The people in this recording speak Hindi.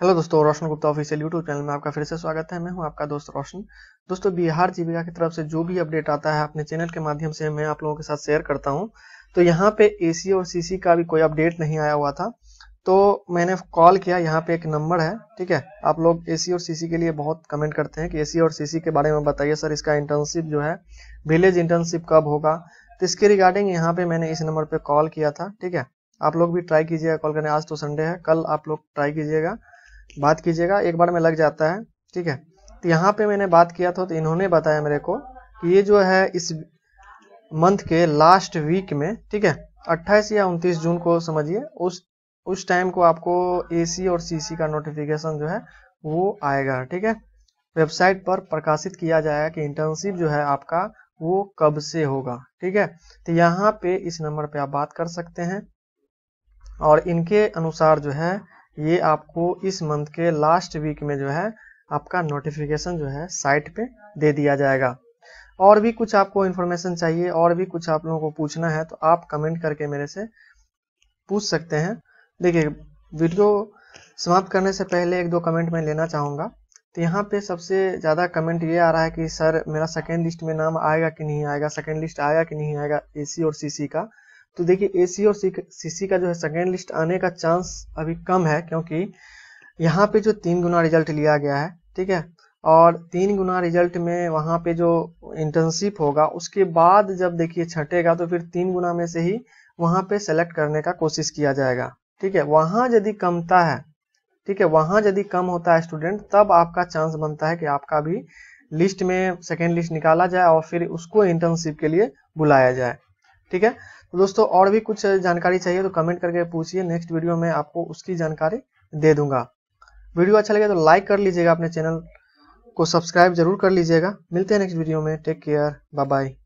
हेलो दोस्तों Roshan Gupta official YouTube channel में आपका फिर से स्वागत है मैं हूं आपका दोस्त रोशन दोस्तों बिहार जीविका की तरफ से जो भी अपडेट आता है अपने चैनल के माध्यम से मैं आप लोगों के साथ शेयर करता हूं तो यहां पे एसी और सीसी का भी कोई अपडेट नहीं आया हुआ था तो मैंने कॉल किया यहाँ पे एक नंबर है ठीक है आप लोग ए और सीसी के लिए बहुत कमेंट करते हैं कि ए और सीसी के बारे में बताइए सर इसका इंटर्नशिप जो है विलेज इंटर्नशिप कब होगा तो इसके रिगार्डिंग यहाँ पे मैंने इस नंबर पर कॉल किया था ठीक है आप लोग भी ट्राई कीजिएगा कॉल करने आज तो संडे है कल आप लोग ट्राई कीजिएगा बात कीजिएगा एक बार में लग जाता है ठीक है तो यहाँ पे मैंने बात किया था तो इन्होंने बताया मेरे को कि ये जो है इस मंथ के लास्ट वीक में ठीक है 28 या 29 जून को समझिए उस उस टाइम को आपको एसी और सीसी का नोटिफिकेशन जो है वो आएगा ठीक है वेबसाइट पर प्रकाशित किया जाएगा कि इंटर्नशिप जो है आपका वो कब से होगा ठीक है तो यहाँ पे इस नंबर पे आप बात कर सकते हैं और इनके अनुसार जो है ये आपको इस मंथ के लास्ट वीक में जो है आपका नोटिफिकेशन जो है साइट पे दे दिया जाएगा और भी कुछ आपको इन्फॉर्मेशन चाहिए और भी कुछ आप लोगों को पूछना है तो आप कमेंट करके मेरे से पूछ सकते हैं देखिए वीडियो समाप्त करने से पहले एक दो कमेंट मैं लेना चाहूँगा तो यहाँ पे सबसे ज़्यादा कमेंट ये आ रहा है कि सर मेरा सेकेंड लिस्ट में नाम आएगा कि नहीं आएगा सेकेंड लिस्ट आएगा कि नहीं आएगा ए और सी का तो देखिए ए सी और सी सी का जो है सेकेंड लिस्ट आने का चांस अभी कम है क्योंकि यहाँ पे जो तीन गुना रिजल्ट लिया गया है ठीक है और तीन गुना रिजल्ट में वहाँ पे जो इंटर्नशिप होगा उसके बाद जब देखिए छटेगा तो फिर तीन गुना में से ही वहाँ पे सेलेक्ट करने का कोशिश किया जाएगा ठीक है वहाँ यदि कमता है ठीक है वहाँ यदि कम होता है स्टूडेंट तब आपका चांस बनता है कि आपका भी लिस्ट में सेकेंड लिस्ट निकाला जाए और फिर उसको इंटर्नशिप के लिए बुलाया जाए ठीक है तो दोस्तों और भी कुछ जानकारी चाहिए तो कमेंट करके पूछिए नेक्स्ट वीडियो में आपको उसकी जानकारी दे दूंगा वीडियो अच्छा लगे तो लाइक कर लीजिएगा अपने चैनल को सब्सक्राइब जरूर कर लीजिएगा मिलते हैं नेक्स्ट वीडियो में टेक केयर बाय बाय